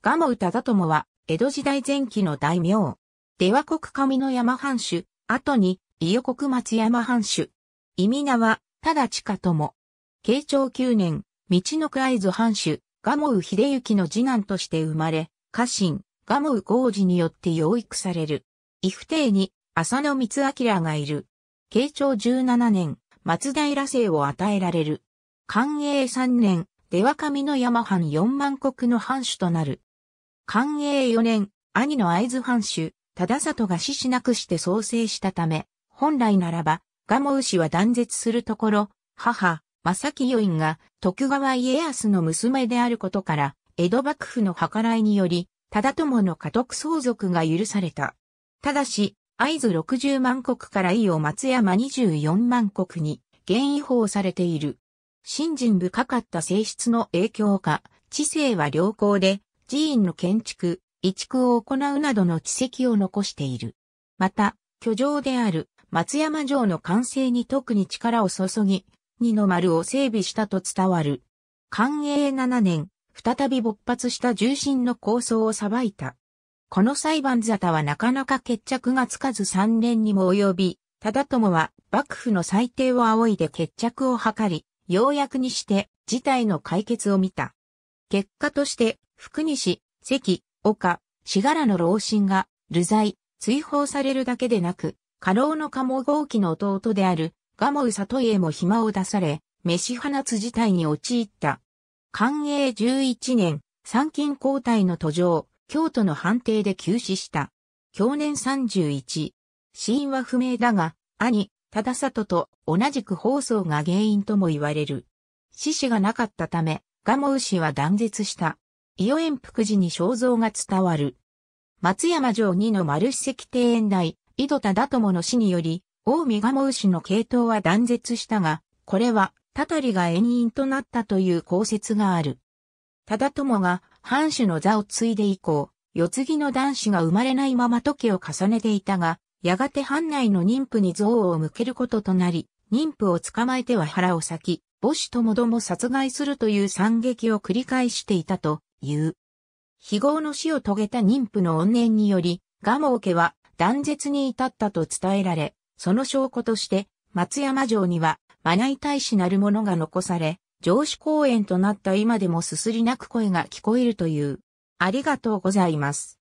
タ生忠友は、江戸時代前期の大名。出羽国上の山藩主、後に、伊予国松山藩主。意味名は、忠親友。慶長9年、道の区会ず藩主、蒲生秀行の次男として生まれ、家臣、蒲生豪次によって養育される。伊府邸に、浅野光明がいる。慶長17年、松平姓を与えられる。寛永3年、出羽上の山藩4万国の藩主となる。寛永4年、兄の会津藩主、忠里が死しなくして創生したため、本来ならば、蒲生氏は断絶するところ、母、正余韻が徳川家康の娘であることから、江戸幕府の計らいにより、忠友の家督相続が許された。ただし、合図60万国から伊予松山24万国に、現違法されている。信心深かった性質の影響か、知性は良好で、寺院の建築、移築を行うなどの奇跡を残している。また、居城である松山城の完成に特に力を注ぎ、二の丸を整備したと伝わる。寛永七年、再び勃発した重臣の構想を裁いた。この裁判沙汰はなかなか決着がつかず三年にも及び、忠友は幕府の裁定を仰いで決着を図り、ようやくにして事態の解決を見た。結果として福西、関、岡、しがらの老臣が、流罪、追放されるだけでなく、家老の鴨豪輝の弟である、蒲生里家も暇を出され、飯花つ事態に陥った。寛永11年、参勤交代の途上、京都の判定で急死した。去年31。死因は不明だが、兄、忠里と同じく放送が原因とも言われる。死死がなかったため、蒲生氏は断絶した。伊予円福寺に肖像が伝わる。松山城2の丸史跡庭園内、井戸田田友の死により、大見蒲生氏の系統は断絶したが、これは、たたりが縁因となったという公説がある。忠友が藩主の座を継いで以降、世継ぎの男子が生まれないまま時を重ねていたが、やがて藩内の妊婦に像を向けることとなり、妊婦を捕まえては腹を裂き、母子ともども殺害するという惨劇を繰り返していたと、言う。非業の死を遂げた妊婦の怨念により、蒲生家は断絶に至ったと伝えられ、その証拠として、松山城には、まな板石なるものが残され、城司公園となった今でもすすり泣く声が聞こえるという。ありがとうございます。